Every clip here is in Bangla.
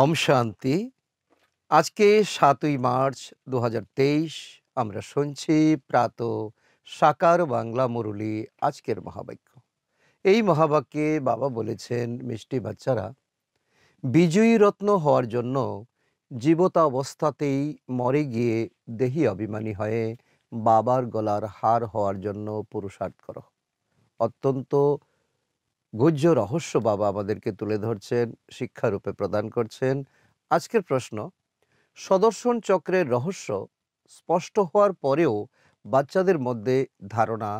অম শান্তি আজকে সাতই মার্চ দু আমরা শুনছি প্রাত সাকার বাংলা মুরলী আজকের মহাবাক্য এই মহাবাক্যে বাবা বলেছেন মিষ্টি বাচ্চারা বিজয়ী রত্ন হওয়ার জন্য জীবতা অবস্থাতেই মরে গিয়ে দেহি অভিমানী হয়ে বাবার গলার হার হওয়ার জন্য পুরুষার্থ করো অত্যন্ত গুহ্য রহস্য বাবা আমাদেরকে তুলে ধরছেন শিক্ষারূপে প্রদান করছেন আজকের প্রশ্ন সদর্শন চক্রের রহস্য স্পষ্ট হওয়ার পরেও বাচ্চাদের মধ্যে ধারণা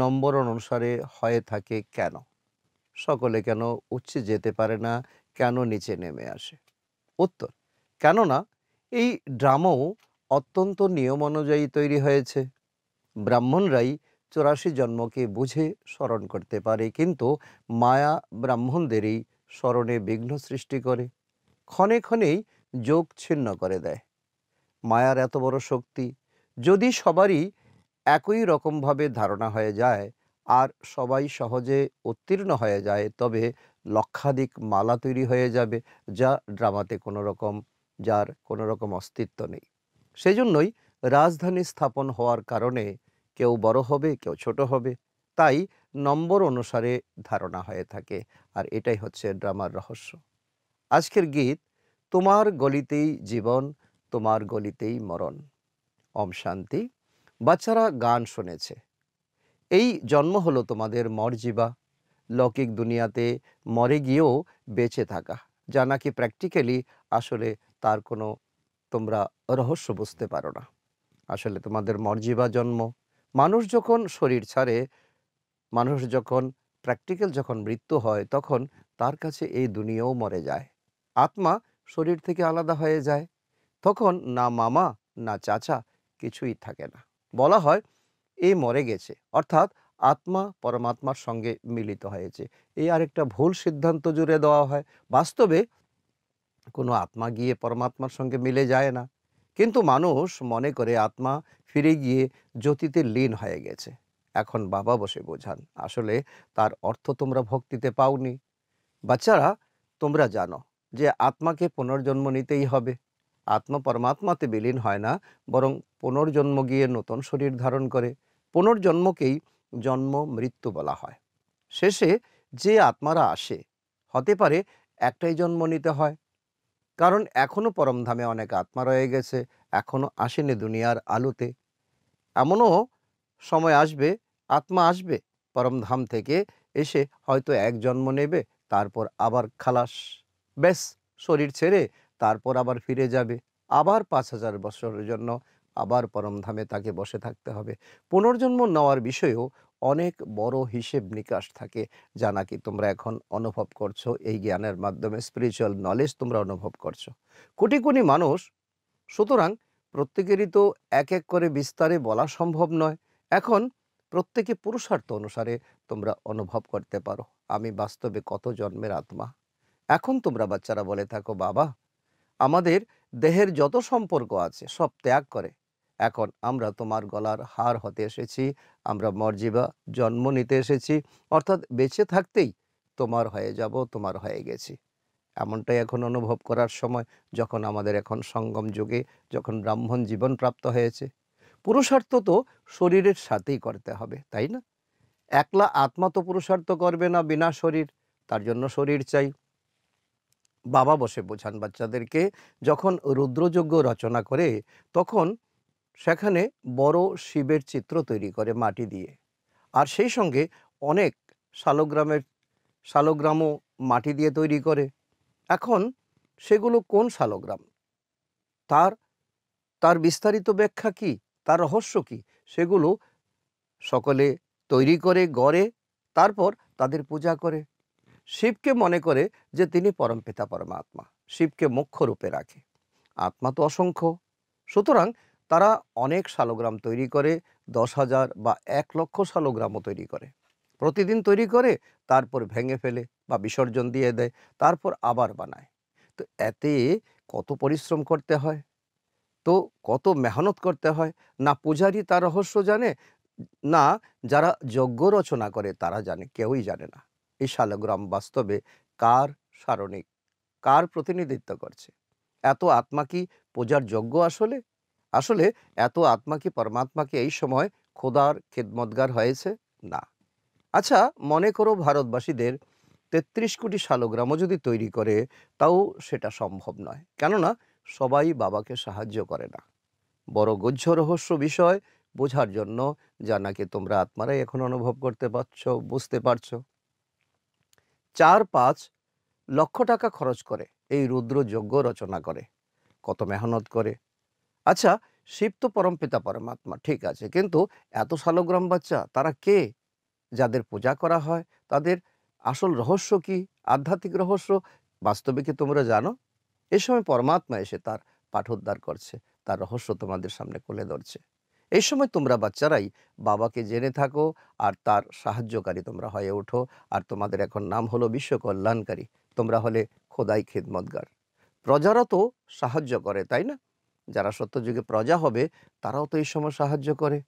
নম্বর অনুসারে হয়ে থাকে কেন সকলে কেন উচ্ছে যেতে পারে না কেন নিচে নেমে আসে উত্তর কেননা এই ড্রামাও অত্যন্ত নিয়ম অনুযায়ী তৈরি হয়েছে ব্রাহ্মণরাই চুরাশি জন্মকে বুঝে স্মরণ করতে পারে কিন্তু মায়া ব্রাহ্মণদেরই স্মরণে বিঘ্ন সৃষ্টি করে ক্ষণে ক্ষণেই যোগ ছিন্ন করে দেয় মায়ার এত বড় শক্তি যদি সবারই একই রকমভাবে ধারণা হয়ে যায় আর সবাই সহজে উত্তীর্ণ হয়ে যায় তবে লক্ষাধিক মালা তৈরি হয়ে যাবে যা ড্রামাতে কোনো রকম যার কোনো রকম অস্তিত্ব নেই সেজন্যই রাজধানী স্থাপন হওয়ার কারণে কেউ বড় হবে কেউ ছোট হবে তাই নম্বর অনুসারে ধারণা হয়ে থাকে আর এটাই হচ্ছে ড্রামার রহস্য আজকের গীত তোমার গলিতেই জীবন তোমার গলিতেই মরণ অম শান্তি বাচ্চারা গান শুনেছে এই জন্ম হলো তোমাদের মরজিবা লৌকিক দুনিয়াতে মরে গিয়েও বেঁচে থাকা যা নাকি প্র্যাকটিক্যালি আসলে তার কোনো তোমরা রহস্য বুঝতে পারো না আসলে তোমাদের মর্জিবা জন্ম মানুষ যখন শরীর ছাড়ে মানুষ যখন প্র্যাকটিক্যাল যখন মৃত্যু হয় তখন তার কাছে এই দুনিয়াও মরে যায় আত্মা শরীর থেকে আলাদা হয়ে যায় তখন না মামা না চাচা কিছুই থাকে না বলা হয় এই মরে গেছে অর্থাৎ আত্মা পরমাত্মার সঙ্গে মিলিত হয়েছে এই আরেকটা ভুল সিদ্ধান্ত জুড়ে দেওয়া হয় বাস্তবে কোনো আত্মা গিয়ে পরমাত্মার সঙ্গে মিলে যায় না কিন্তু মানুষ মনে করে আত্মা ফিরে গিয়ে জ্যোতিতে লীন হয়ে গেছে এখন বাবা বসে বোঝান আসলে তার অর্থ তোমরা ভক্তিতে পাওনি বাচ্চারা তোমরা জানো যে আত্মাকে পুনর্জন্ম নিতেই হবে আত্মা পরমাত্মাতে বিলীন হয় না বরং পুনর্জন্ম গিয়ে নতুন শরীর ধারণ করে পুনর্জন্মকেই জন্ম মৃত্যু বলা হয় শেষে যে আত্মারা আসে হতে পারে একটাই জন্ম নিতে হয় কারণ এখনও পরমধামে অনেক আত্মা রয়ে গেছে এখনও আসেনি দুনিয়ার আলোতে এমনও সময় আসবে আত্মা আসবে পরমধাম থেকে এসে হয়তো এক জন্ম নেবে তারপর আবার খালাস ব্যাস শরীর ছেড়ে তারপর আবার ফিরে যাবে আবার পাঁচ হাজার বছরের জন্য আবার পরমধামে তাকে বসে থাকতে হবে পুনর্জন্ম নেওয়ার বিষয়েও অনেক বড় হিসেব নিকাশ থাকে যা নাকি তোমরা এখন অনুভব করছো এই জ্ঞানের মাধ্যমে স্পিরিচুয়াল নলেজ তোমরা অনুভব করছো কোটি কোটি মানুষ সুতরাং প্রত্যেকেরই তো এক এক করে বিস্তারে বলা সম্ভব নয় এখন প্রত্যেকে পুরুষার্থ অনুসারে তোমরা অনুভব করতে পারো আমি বাস্তবে কত জন্মের আত্মা এখন তোমরা বাচ্চারা বলে থাকো বাবা আমাদের দেহের যত সম্পর্ক আছে সব ত্যাগ করে এখন আমরা তোমার গলার হার হতে এসেছি আমরা মর্জিবা জন্ম নিতে এসেছি অর্থাৎ বেঁচে থাকতেই তোমার হয়ে যাব তোমার হয়ে গেছি এমনটাই এখন অনুভব করার সময় যখন আমাদের এখন সঙ্গম যুগে যখন ব্রাহ্মণ জীবন প্রাপ্ত হয়েছে পুরুষার্থ তো শরীরের সাথেই করতে হবে তাই না একলা আত্মা তো পুরুষার্থ করবে না বিনা শরীর তার জন্য শরীর চাই বাবা বসে বোঝান বাচ্চাদেরকে যখন রুদ্রযজ্ঞ রচনা করে তখন সেখানে বড় শিবের চিত্র তৈরি করে মাটি দিয়ে আর সেই সঙ্গে অনেক শালগ্রামের শালগ্রামও মাটি দিয়ে তৈরি করে এখন সেগুলো কোন শালগ্রাম তার তার বিস্তারিত ব্যাখ্যা কি তার রহস্য কি সেগুলো সকলে তৈরি করে গড়ে তারপর তাদের পূজা করে শিবকে মনে করে যে তিনি পরমপিতা পরমাত্মা শিবকে মুখ্য রূপে রাখে আত্মা তো অসংখ্য সুতরাং তারা অনেক শালোগ্রাম তৈরি করে দশ হাজার বা এক লক্ষ শালোগ্রামও তৈরি করে প্রতিদিন তৈরি করে তারপর ভেঙে ফেলে বা বিসর্জন দিয়ে দেয় তারপর আবার বানায় তো এতে কত পরিশ্রম করতে হয় তো কত মেহনত করতে হয় না পূজারি তার রহস্য জানে না যারা যজ্ঞ রচনা করে তারা জানে কেউই জানে না এই শালগ্রাম বাস্তবে কার সারণিক কার প্রতিনিধিত্ব করছে এত আত্মা কি পূজার যজ্ঞ আসলে আসলে এত আত্মা কি পরমাত্মাকে এই সময় খোদার খেদমতগার হয়েছে না আচ্ছা মনে করো ভারতবাসীদের তেত্রিশ কোটি শালগ্রামও যদি তৈরি করে তাও সেটা সম্ভব নয় কেননা সবাই বাবাকে সাহায্য করে না বড় গহ্য রহস্য বিষয় বোঝার জন্য যা নাকি তোমরা আত্মারাই এখন অনুভব করতে পারছ বুঝতে পারছ চার পাঁচ লক্ষ টাকা খরচ করে এই রুদ্র যজ্ঞ রচনা করে কত মেহনত করে আচ্ছা শিব তো পরম পিতা পরমাত্মা ঠিক আছে কিন্তু এত শালগ্রাম বাচ্চা তারা কে যাদের পূজা করা হয় তাদের আসল রহস্য কি আধ্যাত্মিক রহস্য বাস্তবে কি তোমরা জানো এ সময় পরমাত্মা এসে তার পাঠোদ্ধার করছে তার রহস্য তোমাদের সামনে কোলে ধরছে এই সময় তোমরা বাচ্চারাই বাবাকে জেনে থাকো আর তার সাহায্যকারী তোমরা হয়ে ওঠো আর তোমাদের এখন নাম হলো বিশ্ব কল্যাণকারী তোমরা হলে খোদাই খেদমতগার প্রজারা তো সাহায্য করে তাই না যারা সত্যযুগে প্রজা হবে তারাও তো এই সময় সাহায্য করে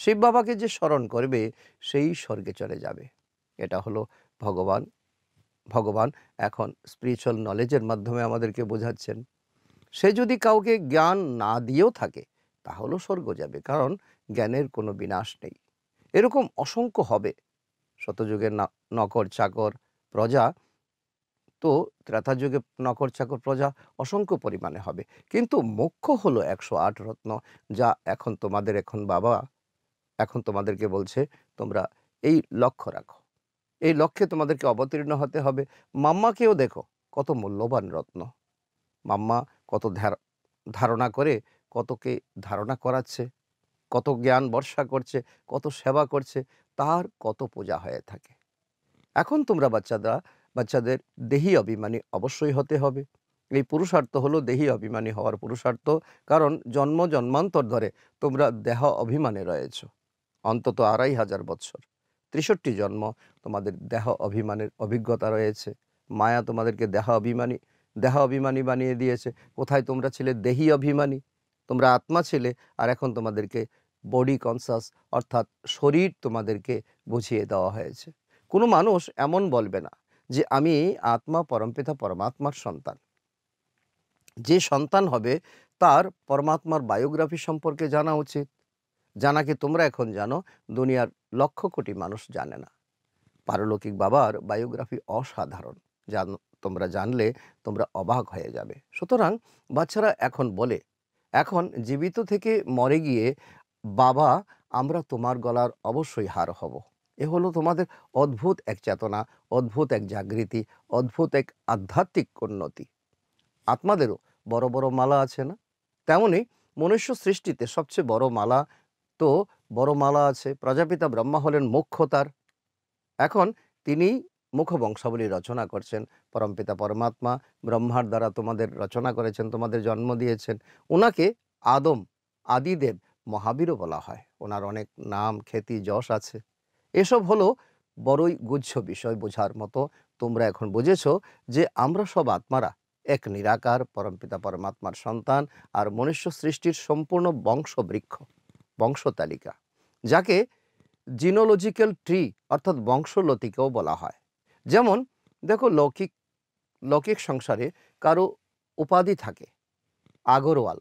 শিব বাবাকে যে স্মরণ করবে সেই স্বর্গে চলে যাবে এটা হলো ভগবান ভগবান এখন স্পিরিচুয়াল নলেজের মাধ্যমে আমাদেরকে বোঝাচ্ছেন সে যদি কাউকে জ্ঞান না দিয়েও থাকে তাহলেও স্বর্গ যাবে কারণ জ্ঞানের কোনো বিনাশ নেই এরকম অসংখ্য হবে শতযুগের নকর চাকর প্রজা তো যুগে নকর চাকর প্রজা অসংখ্য পরিমাণে হবে কিন্তু মুখ্য হলো একশো আট রত্ন যা এখন তোমাদের এখন বাবা এখন তোমাদেরকে বলছে তোমরা এই লক্ষ্য রাখো এই লক্ষ্যে তোমাদেরকে অবতীর্ণ হতে হবে মাম্মাকেও দেখো কত মূল্যবান রত্ন মাম্মা কত ধারণা করে কতকে ধারণা করাচ্ছে কত জ্ঞান বর্ষা করছে কত সেবা করছে তার কত পূজা হয়ে থাকে এখন তোমরা বাচ্চারা বাচ্চাদের দেহি অভিমানী অবশ্যই হতে হবে এই পুরুষার্থ হলো দেহি অভিমানী হওয়ার পুরুষার্থ কারণ জন্ম জন্মান্তর ধরে তোমরা দেহ অভিমানে রয়েছ অন্তত আড়াই হাজার বছর ত্রিষট্টি জন্ম তোমাদের দেহ অভিমানের অভিজ্ঞতা রয়েছে মায়া তোমাদেরকে দেহ অভিমানী দেহ অভিমানী বানিয়ে দিয়েছে কোথায় তোমরা ছিলে দেহি অভিমানী তোমরা আত্মা ছিলে আর এখন তোমাদেরকে বডি কনসাস অর্থাৎ শরীর তোমাদেরকে বুঝিয়ে দেওয়া হয়েছে কোনো মানুষ এমন বলবে না যে আমি আত্মা পরমপিতা পরমাত্মার সন্তান যে সন্তান হবে তার পরমাত্মার বায়োগ্রাফি সম্পর্কে জানা উচিত জানা কি তোমরা এখন জানো দুনিয়ার লক্ষ কোটি মানুষ জানে না পারলৌকিক বাবার বায়োগ্রাফি অসাধারণ জান তোমরা জানলে তোমরা অবাক হয়ে যাবে সুতরাং বাচ্চারা এখন বলে এখন জীবিত থেকে মরে গিয়ে বাবা আমরা তোমার গলার অবশ্যই হার হব এ হলো তোমাদের অদ্ভুত এক চেতনা অদ্ভুত এক জাগৃতি অদ্ভুত এক আধ্যাত্মিক উন্নতি আত্মাদেরও বড় বড় মালা আছে না তেমনি মনুষ্য সৃষ্টিতে সবচেয়ে বড় মালা তো বড় মালা আছে প্রজাপিতা ব্রহ্মা হলেন মুখ্যতার এখন তিনি মুখবংশাবলী রচনা করছেন পরমপিতা পরমাত্মা ব্রহ্মার দ্বারা তোমাদের রচনা করেছেন তোমাদের জন্ম দিয়েছেন ওনাকে আদম আদিদেব মহাবীরও বলা হয় ওনার অনেক নাম খ্যাতি যশ আছে এসব হলো বড়ই গুচ্ছ বিষয় বোঝার মতো তোমরা এখন বুঝেছ যে আমরা সব আত্মারা এক নিরাকার পরমপিতা পরমাত্মার সন্তান আর মনুষ্য সৃষ্টির সম্পূর্ণ বংশবৃক্ষ বংশতালিকা যাকে জিনোলজিক্যাল ট্রি অর্থাৎ বংশলতিকেও বলা হয় যেমন দেখো লৌকিক লৌকিক সংসারে কারো উপাধি থাকে আগরওয়াল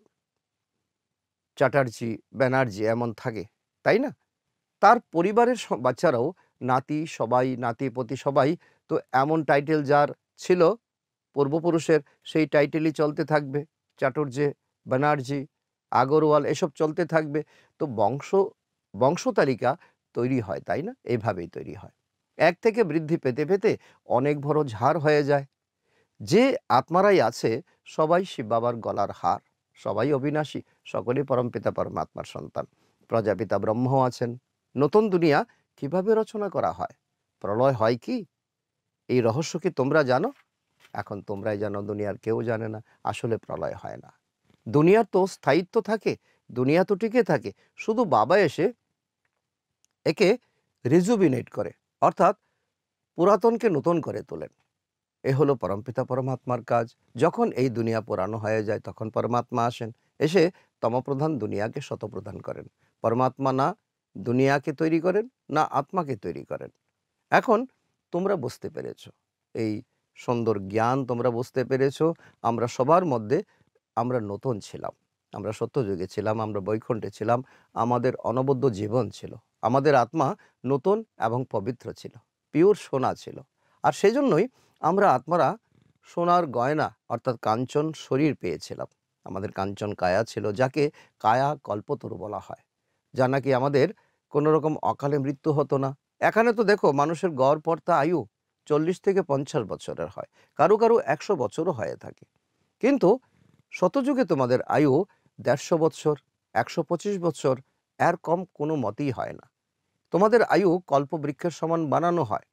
চ্যাটার্জি ব্যানার্জি এমন থাকে তাই না তার পরিবারের বাচ্চারাও নাতি সবাই নাতি প্রতি সবাই তো এমন টাইটেল যার ছিল পূর্বপুরুষের সেই টাইটেলই চলতে থাকবে চ্যাটার্জি ব্যানার্জি আগরওয়াল এসব চলতে থাকবে তো বংশ বংশ তালিকা তৈরি হয় তাই না এভাবেই তৈরি হয় এক থেকে বৃদ্ধি পেতে পেতে অনেক বড় ঝাড় হয়ে যায় যে আত্মারাই আছে সবাই শিব বাবার গলার হার সবাই অবিনাশী সকলেই পরম পিতা পরমাত্মার সন্তান প্রজাপিতা ব্রহ্ম আছেন নতুন দুনিয়া কিভাবে রচনা করা হয় প্রলয় হয় কি এই রহস্য কি তোমরা জানো এখন তোমরাই জানো দুনিয়ার কেউ জানে না আসলে প্রলয় হয় না দুনিয়ার তো স্থায়িত্ব থাকে দুনিয়া তো টিকে থাকে শুধু বাবা এসে একে রিজুবিনেট করে অর্থাৎ পুরাতনকে নতুন করে তোলেন এ হলো পরমপিতা পরমাত্মার কাজ যখন এই দুনিয়া পুরানো হয়ে যায় তখন পরমাত্মা আসেন এসে তমপ্রধান দুনিয়াকে শতপ্রধান করেন পরমাত্মা না দুনিয়াকে তৈরি করেন না আত্মাকে তৈরি করেন এখন তোমরা বুঝতে পেরেছ এই সুন্দর জ্ঞান তোমরা বুঝতে পেরেছ আমরা সবার মধ্যে আমরা নতুন ছিলাম আমরা সত্যযুগে ছিলাম আমরা বৈকুণ্ঠে ছিলাম আমাদের অনবদ্য জীবন ছিল আমাদের আত্মা নতুন এবং পবিত্র ছিল পিওর সোনা ছিল আর সেই জন্যই আমরা আত্মারা সোনার গয়না অর্থাৎ কাঞ্চন শরীর পেয়েছিলাম আমাদের কাঞ্চন কায়া ছিল যাকে কায়া কল্পতরু বলা হয় যা নাকি আমাদের কোনো রকম অকালে মৃত্যু হতো না এখানে তো দেখো মানুষের গড় পর্তা আয়ু চল্লিশ থেকে পঞ্চাশ বছরের হয় কারো কারো একশো বছরও হয়ে থাকে কিন্তু শতযুগে তোমাদের আয়ু দেড়শো বছর একশো পঁচিশ বছর এর কম কোনো মতেই হয় না তোমাদের আয়ু কল্পবৃক্ষের সমান বানানো হয়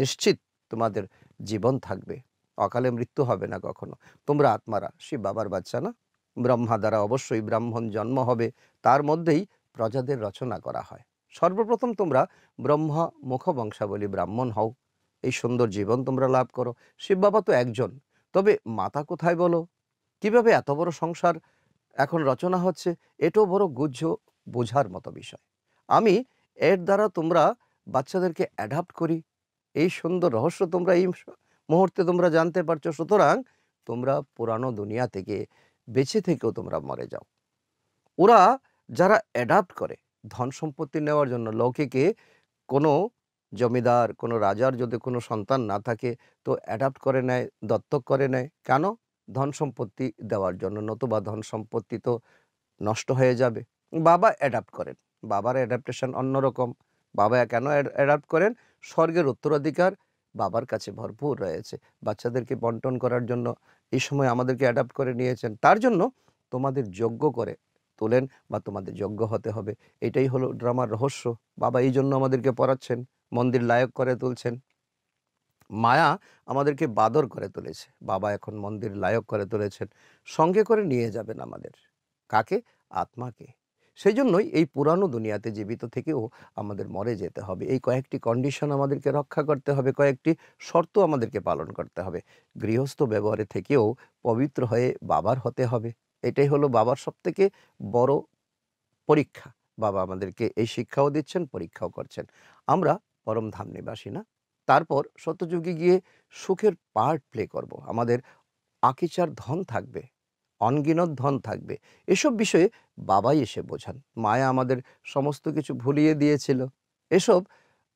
নিশ্চিত তোমাদের জীবন থাকবে অকালে মৃত্যু হবে না কখনো তোমরা আত্মারা শিব বাবার বাচ্চা না ব্রহ্মা দ্বারা অবশ্যই ব্রাহ্মণ জন্ম হবে তার মধ্যেই প্রজাদের রচনা করা হয় সর্বপ্রথম তোমরা ব্রহ্মা মুখবংশাবলী ব্রাহ্মণ হও এই সুন্দর জীবন তোমরা লাভ করো শিব বাবা তো একজন তবে মাতা কোথায় বলো কিভাবে এত বড় সংসার এখন রচনা হচ্ছে এটাও বড় গুহ্য বোঝার মতো বিষয় আমি এর দ্বারা তোমরা বাচ্চাদেরকে অ্যাডাপ্ট করি এই সুন্দর রহস্য তোমরা এই মুহূর্তে তোমরা জানতে পারছো সুতরাং তোমরা পুরানো দুনিয়া থেকে বেঁচে থেকেও তোমরা মরে যাও ওরা যারা অ্যাডাপ্ট করে ধন সম্পত্তি নেওয়ার জন্য লৌকিকে কোনো জমিদার কোনো রাজার যদি কোনো সন্তান না থাকে তো অ্যাডাপ্ট করে নেয় দত্তক করে নেয় কেন ধন সম্পত্তি দেওয়ার জন্য নতুবা ধন সম্পত্তি তো নষ্ট হয়ে যাবে বাবা অ্যাডাপ্ট করেন বাবার অ্যাডাপ্টেশন অন্যরকম বাবা কেন অ্যাডাপ্ট করেন স্বর্গের উত্তরাধিকার বাবার কাছে ভরপুর রয়েছে বাচ্চাদেরকে বন্টন করার জন্য এই সময় আমাদেরকে অ্যাডাপ্ট করে নিয়েছেন তার জন্য তোমাদের যোগ্য করে তোলেন বা তোমাদের যোগ্য হতে হবে এটাই হলো ড্রামার রহস্য বাবা এই জন্য আমাদেরকে পড়াচ্ছেন মন্দির লায়ক করে তুলছেন মায়া আমাদেরকে বাদর করে তুলেছে বাবা এখন মন্দির লায়ক করে তুলেছেন সঙ্গে করে নিয়ে যাবেন আমাদের কাকে আত্মাকে সেই জন্যই এই পুরানো দুনিয়াতে জীবিত থেকেও আমাদের মরে যেতে হবে এই কয়েকটি কন্ডিশন আমাদেরকে রক্ষা করতে হবে কয়েকটি শর্ত আমাদেরকে পালন করতে হবে গৃহস্থ ব্যবহারে থেকেও পবিত্র হয়ে বাবার হতে হবে এটাই হলো বাবার সব থেকে বড় পরীক্ষা বাবা আমাদেরকে এই শিক্ষাও দিচ্ছেন পরীক্ষাও করছেন আমরা পরম ধাম নিবাসী না তারপর সত্যযুগে গিয়ে সুখের পার্ট প্লে করব। আমাদের আকিচার ধন থাকবে অনগিনত ধন থাকবে এসব বিষয়ে বাবাই এসে বোঝান মায়া আমাদের সমস্ত কিছু ভুলিয়ে দিয়েছিল এসব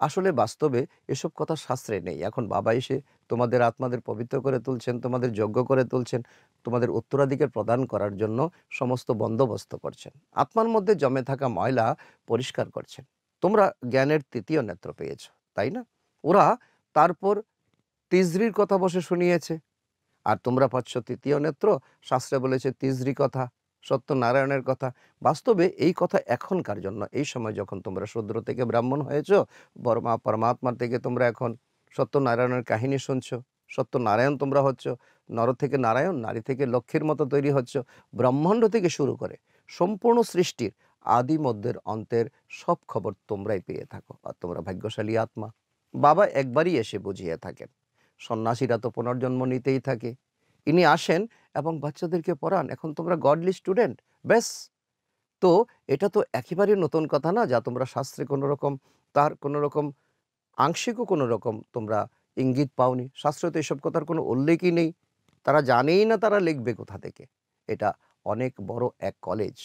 আসলে বাস্তবে এসব কথা শাস্ত্রে নেই এখন বাবা এসে তোমাদের আত্মাদের পবিত্র করে তুলছেন তোমাদের যজ্ঞ করে তুলছেন তোমাদের উত্তরাধিকার প্রদান করার জন্য সমস্ত বন্দোবস্ত করছেন আত্মার মধ্যে জমে থাকা ময়লা পরিষ্কার করছেন তোমরা জ্ঞানের তৃতীয় নেত্র পেয়েছ তাই না ওরা তারপর তিজরির কথা বসে শুনিয়েছে আর তোমরা পাচ্ছ তৃতীয় নেত্র শাস্ত্রে বলেছে তিজরি কথা সত্যনারায়ণের কথা বাস্তবে এই কথা এখনকার জন্য এই সময় যখন তোমরা শূদ্র থেকে ব্রাহ্মণ হয়েছ পরমা পরমাত্মার থেকে তোমরা এখন সত্যনারায়ণের কাহিনী শুনছো সত্যনারায়ণ তোমরা হচ্ছ নর থেকে নারায়ণ নারী থেকে লক্ষ্মীর মতো তৈরি হচ্ছ ব্রহ্মাণ্ড থেকে শুরু করে সম্পূর্ণ সৃষ্টির আদি মধ্যের অন্তের সব খবর তোমরাই পেয়ে থাকো আর তোমরা ভাগ্যশালী আত্মা বাবা একবারই এসে বুঝিয়ে থাকেন সন্ন্যাসীরা তো পুনর্জন্ম নিতেই থাকে ইনি আসেন এবং বাচ্চাদেরকে পড়ান এখন তোমরা গডলি স্টুডেন্ট ব্যাস তো এটা তো একেবারেই নতুন কথা না যা তোমরা শাস্ত্রে কোনো রকম তার কোনো রকম আংশিকও কোনো রকম তোমরা ইঙ্গিত পাওনি শাস্ত্রে তো এসব কথার কোনো উল্লেখই নেই তারা জানেই না তারা লিখবে কোথা থেকে এটা অনেক বড় এক কলেজ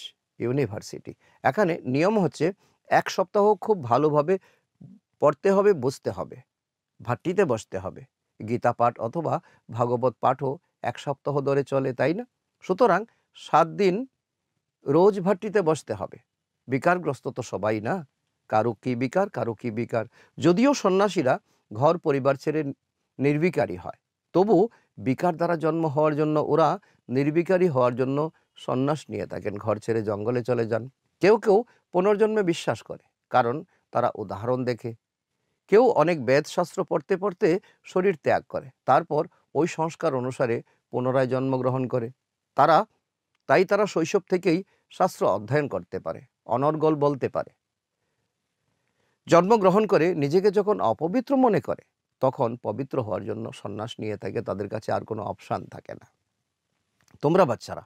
ইউনিভার্সিটি এখানে নিয়ম হচ্ছে এক সপ্তাহ খুব ভালোভাবে পড়তে হবে বুঝতে হবে ভাট্টিতে বসতে হবে গীতা পাঠ অথবা ভাগবত পাঠও এক সপ্তাহ ধরে চলে তাই না সুতরাং সাত দিন রোজ ভাটিতে বসতে হবে বিকারগ্রস্ত তো সবাই না কারো কি বিকার কারো কি বিকার যদিও সন্ন্যাসীরা ঘর পরিবার ছেড়ে নির্বিকারী হয় তবু বিকার দ্বারা জন্ম হওয়ার জন্য ওরা নির্বিকারী হওয়ার জন্য সন্ন্যাস নিয়ে থাকেন ঘর ছেড়ে জঙ্গলে চলে যান কেউ কেউ পুনর্জন্মে বিশ্বাস করে কারণ তারা উদাহরণ দেখে কেউ অনেক বেদশাস্ত্র পড়তে পড়তে শরীর ত্যাগ করে তারপর ওই সংস্কার অনুসারে পুনরায় জন্মগ্রহণ করে তারা তাই তারা শৈশব থেকেই শাস্ত্র অধ্যয়ন করতে পারে অনর্গল বলতে পারে জন্মগ্রহণ করে নিজেকে যখন অপবিত্র মনে করে তখন পবিত্র হওয়ার জন্য সন্ন্যাস নিয়ে থাকে তাদের কাছে আর কোনো অপশান থাকে না তোমরা বাচ্চারা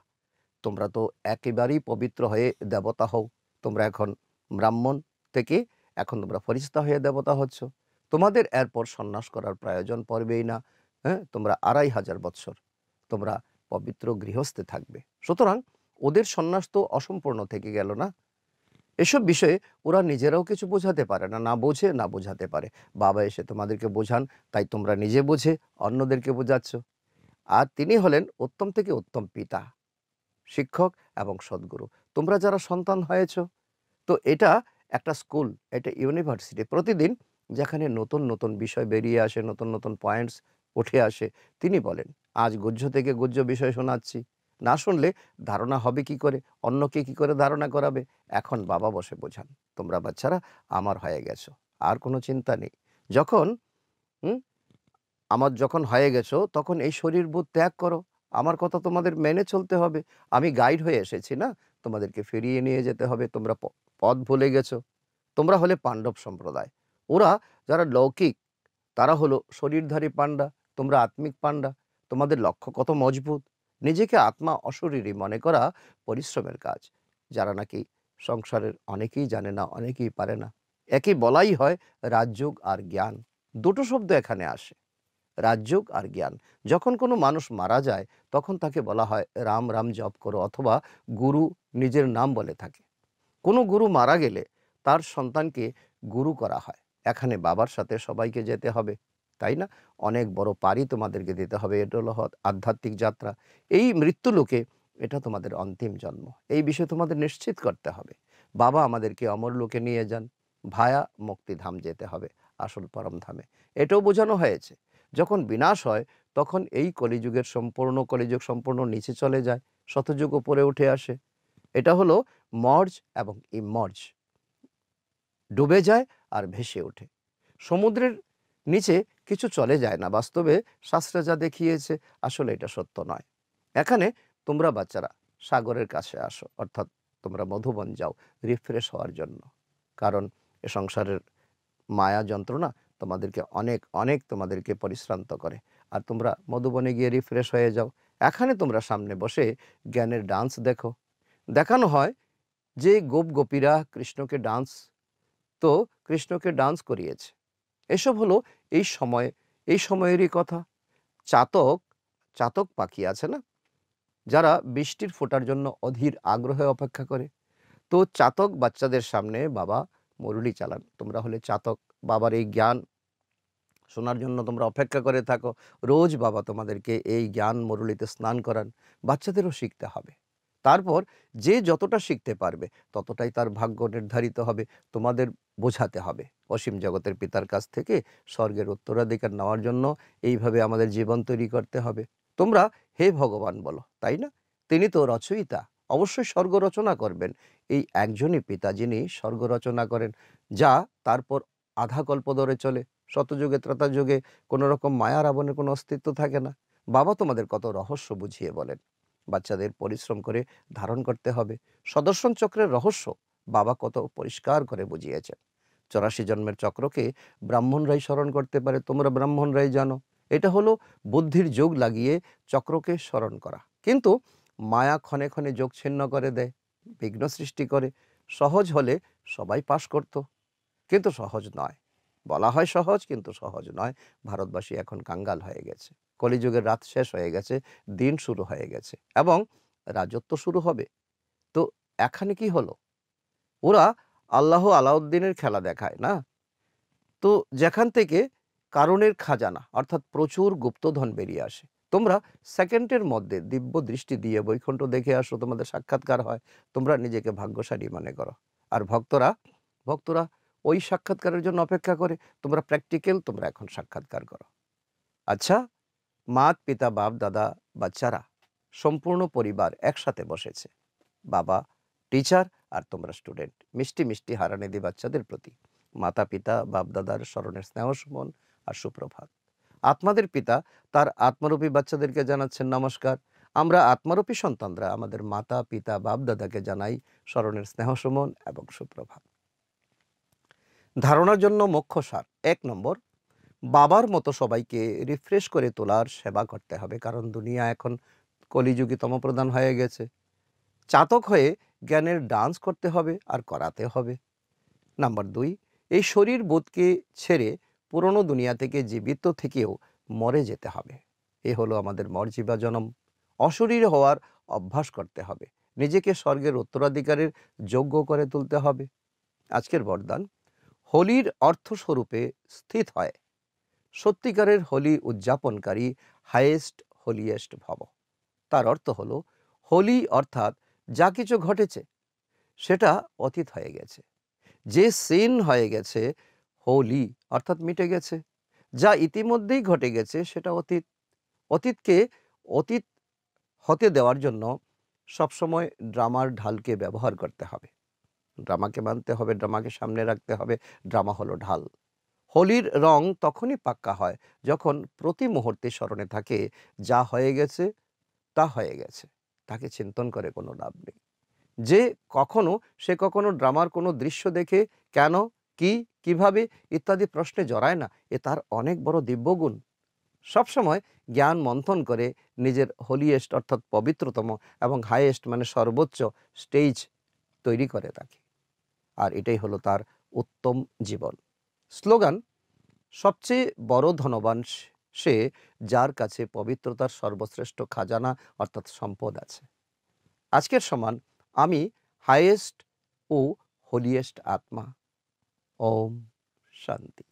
তোমরা তো একেবারেই পবিত্র হয়ে দেবতা হও তোমরা এখন ব্রাহ্মণ থেকে এখন তোমরা ফরিস্তা হয়ে দেবতা হচ্ছ তোমাদের এরপর সন্ন্যাস করার প্রয়োজন পড়বেই না হ্যাঁ তোমরা আড়াই হাজার বৎসর তোমরা পবিত্র গৃহস্থে থাকবে সুতরাং ওদের সন্ন্যাস তো অসম্পূর্ণ থেকে গেল না এসব বিষয়ে ওরা নিজেরাও কিছু বোঝাতে পারে না না বোঝে না বোঝাতে পারে বাবা এসে তোমাদেরকে বোঝান তাই তোমরা নিজে বোঝে অন্যদেরকে বোঝাচ্ছ আর তিনি হলেন উত্তম থেকে উত্তম পিতা শিক্ষক এবং সদ্গুরু তোমরা যারা সন্তান হয়েছ তো এটা একটা স্কুল এটা ইউনিভার্সিটি প্রতিদিন যেখানে নতুন নতুন বিষয় বেরিয়ে আসে নতুন নতুন পয়েন্টস উঠে আসে তিনি বলেন আজ গুহ্য থেকে গহ্য বিষয় শোনাচ্ছি না শুনলে ধারণা হবে কি করে অন্যকে কি করে ধারণা করাবে এখন বাবা বসে বোঝান তোমরা বাচ্চারা আমার হয়ে গেছো আর কোনো চিন্তা নেই যখন আমার যখন হয়ে গেছো তখন এই শরীর বোধ ত্যাগ করো আমার কথা তোমাদের মেনে চলতে হবে আমি গাইড হয়ে এসেছি না তোমাদেরকে ফিরিয়ে নিয়ে যেতে হবে তোমরা পথ ভুলে গেছো তোমরা হলে পাণ্ডব সম্প্রদায় ওরা যারা লৌকিক তারা হলো শরীরধারী পাণ্ডা তোমরা আত্মিক পাণ্ডা তোমাদের লক্ষ্য কত মজবুত নিজেকে আত্মা অশরীরী মনে করা পরিশ্রমের কাজ যারা নাকি সংসারের অনেকেই জানে না অনেকেই পারে না একই বলাই হয় রাজযোগ আর জ্ঞান দুটো শব্দ এখানে আসে রাজযোগ আর জ্ঞান যখন কোনো মানুষ মারা যায় তখন তাকে বলা হয় রাম রাম জপ করো অথবা গুরু নিজের নাম বলে থাকে কোনো গুরু মারা গেলে তার সন্তানকে গুরু করা হয় এখানে বাবার সাথে সবাইকে যেতে হবে তাই না অনেক বড় পারি তোমাদেরকে দিতে হবে এটা হলো আধ্যাত্মিক যাত্রা এই মৃত্যু লোকে এটা তোমাদের অন্তিম জন্ম এই বিষয়ে তোমাদের নিশ্চিত করতে হবে বাবা আমাদেরকে অমর লোকে নিয়ে যান ভায়া মুক্তিধাম যেতে হবে আসল পরমধামে এটাও বোঝানো হয়েছে যখন বিনাশ হয় তখন এই কলিযুগের সম্পূর্ণ কলিযুগ সম্পূর্ণ নিচে চলে যায় শতযুগ উপরে উঠে আসে এটা হলো মর্জ এবং ইমর্জ ডুবে যায় আর ভেসে ওঠে সমুদ্রের নিচে কিছু চলে যায় না বাস্তবে শাস্ত্রে যা দেখিয়েছে আসলে এটা সত্য নয় এখানে তোমরা বাচ্চারা সাগরের কাছে আসো অর্থাৎ তোমরা মধুবন যাও রিফ্রেশ হওয়ার জন্য কারণ এ সংসারের মায়া যন্ত্রণা তোমাদেরকে অনেক অনেক তোমাদেরকে পরিশ্রান্ত করে আর তোমরা মধুবনে গিয়ে রিফ্রেশ হয়ে যাও এখানে তোমরা সামনে বসে জ্ঞানের ডান্স দেখো দেখানো হয় যে গোপ গোপীরা কৃষ্ণকে ডান্স তো কৃষ্ণকে ডান্স করিয়েছে এসব হলো এই সময়ে এই সময়েরই কথা চাতক চাতক পাখি আছে না যারা বৃষ্টির ফোটার জন্য অধীর আগ্রহে অপেক্ষা করে তো চাতক বাচ্চাদের সামনে বাবা মরুলি চালান তোমরা হলে চাতক বাবার এই জ্ঞান শোনার জন্য তোমরা অপেক্ষা করে থাকো রোজ বাবা তোমাদেরকে এই জ্ঞান মরুলিতে স্নান করান বাচ্চাদেরও শিখতে হবে তারপর যে যতটা শিখতে পারবে ততটাই তার ভাগ্য নির্ধারিত হবে তোমাদের বোঝাতে হবে অসীম জগতের পিতার কাছ থেকে স্বর্গের উত্তরাধিকার নেওয়ার জন্য এইভাবে আমাদের জীবন তৈরি করতে হবে তোমরা হে ভগবান বলো তাই না তিনি তো রচয়িতা অবশ্যই স্বর্গ রচনা করবেন এই একজনই পিতা যিনি স্বর্গ রচনা করেন যা তারপর আধা কল্প ধরে চলে শতযুগে ত্রেতা যুগে কোনো রকম মায়া রাবণের কোনো অস্তিত্ব থাকে না বাবা তোমাদের কত রহস্য বুঝিয়ে বলেন বাচ্চাদের পরিশ্রম করে ধারণ করতে হবে সদর্শন চক্রের রহস্য বাবা কত পরিষ্কার করে বুঝিয়েছেন চৌরাশি জন্মের চক্রকে ব্রাহ্মণরাই স্মরণ করতে পারে তোমরা ব্রাহ্মণরাই জানো এটা হলো বুদ্ধির যোগ লাগিয়ে চক্রকে স্মরণ করা কিন্তু মায়া ক্ষণে ক্ষণে যোগ ছিন্ন করে দেয় বিঘ্ন সৃষ্টি করে সহজ হলে সবাই পাশ করত কিন্তু সহজ নয় বলা হয় সহজ কিন্তু সহজ নয় ভারতবাসী এখন কাঙ্গাল হয়ে গেছে কলিযুগের রাত শেষ হয়ে গেছে দিন শুরু হয়ে গেছে এবং রাজত্ব শুরু হবে তো এখানে কি হলো ওরা আল্লাহ আলাউদ্দিনের খেলা দেখায় না তো যেখান থেকে কারণের খাজানা অর্থাৎ প্রচুর গুপ্তধন বেরিয়ে আসে তোমরা সেকেন্ডের মধ্যে দিব্য দৃষ্টি দিয়ে বৈকুণ্ঠ দেখে আসো তোমাদের সাক্ষাৎকার হয় তোমরা নিজেকে ভাগ্যশালী মনে করো আর ভক্তরা ভক্তরা ওই সাক্ষাৎকারের জন্য অপেক্ষা করে তোমরা প্র্যাকটিক্যাল তোমরা এখন সাক্ষাৎকার করো আচ্ছা মাত পিতা বাপ দাদা বাচ্চারা সম্পূর্ণ পরিবার একসাথে বসেছে বাবা টিচার আর তোমরা স্টুডেন্ট মিষ্টি মিষ্টি হারানিধি বাচ্চাদের প্রতি মাতা পিতা বাপ দাদার স্মরণের স্নেহ সুমন আর সুপ্রভাত আত্মাদের পিতা তার আত্মারূপী বাচ্চাদেরকে জানাচ্ছেন নমস্কার আমরা আত্মারূপী সন্তানরা আমাদের মাতা পিতা বাপ দাদাকে জানাই স্মরণের স্নেহ সুমন এবং সুপ্রভাত ধারণার জন্য মুখ্য সার এক নম্বর বাবার মতো সবাইকে রিফ্রেশ করে তোলার সেবা করতে হবে কারণ দুনিয়া এখন কলিযুগীতম প্রধান হয়ে গেছে চাতক হয়ে জ্ঞানের ডান্স করতে হবে আর করাতে হবে নাম্বার দুই এই শরীর বোধকে ছেড়ে পুরনো দুনিয়া থেকে জীবিত থেকেও মরে যেতে হবে এ হলো আমাদের মর্জিবা জনম অশরীর হওয়ার অভ্যাস করতে হবে নিজেকে স্বর্গের উত্তরাধিকারের যোগ্য করে তুলতে হবে আজকের বরদান হোলির অর্থস্বরূপে স্থিত হয় সত্যিকারের হোলি উদযাপনকারী হায়েস্ট হোলিয়েস্ট ভব তার অর্থ হলো হোলি অর্থাৎ যা কিছু ঘটেছে সেটা অতীত হয়ে গেছে যে সিন হয়ে গেছে হোলি অর্থাৎ মিটে গেছে যা ইতিমধ্যেই ঘটে গেছে সেটা অতীত অতীতকে অতীত হতে দেওয়ার জন্য সবসময় ড্রামার ঢালকে ব্যবহার করতে হবে ড্রামাকে মানতে হবে ড্রামাকে সামনে রাখতে হবে ড্রামা হলো ঢাল হোলির রং তখনই পাক্কা হয় যখন প্রতি মুহূর্তে স্মরণে থাকে যা হয়ে গেছে তা হয়ে গেছে তাকে চিন্তন করে কোনো লাভ নেই যে কখনো সে কখনো ড্রামার কোনো দৃশ্য দেখে কেন কি কিভাবে ইত্যাদি প্রশ্নে জড়ায় না এ তার অনেক বড় দিব্যগুণ সবসময় জ্ঞান মন্থন করে নিজের হোলিয়েস্ট অর্থাৎ পবিত্রতম এবং হাইয়েস্ট মানে সর্বোচ্চ স্টেজ তৈরি করে তাকে আর এটাই হলো তার উত্তম জীবন স্লোগান সবচেয়ে বড় ধনবান সে যার কাছে পবিত্রতার সর্বশ্রেষ্ঠ খাজানা অর্থাৎ সম্পদ আছে আজকের সমান আমি হাইয়েস্ট ও হোলিয়েস্ট আত্মা ওম শান্তি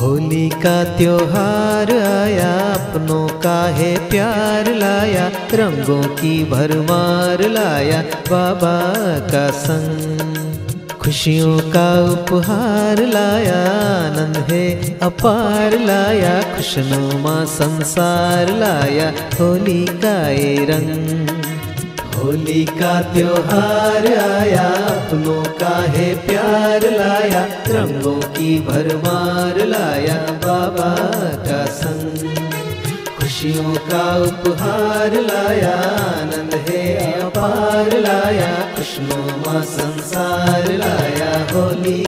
होली का त्योहार आया अपनों का है प्यार लाया रंगों की भरमार लाया बाबा का संग खुशियों का उपहार लाया आनंद है अपार लाया खुशनुमा संसार लाया होली का ये रंग होली का त्योहार आया अपनों का है प्यार लाया रंगों की भरमार लाया बाबा का संग खुशियों का उपहार लाया आनंद है अपार लाया खुशनुमा संसार लाया होली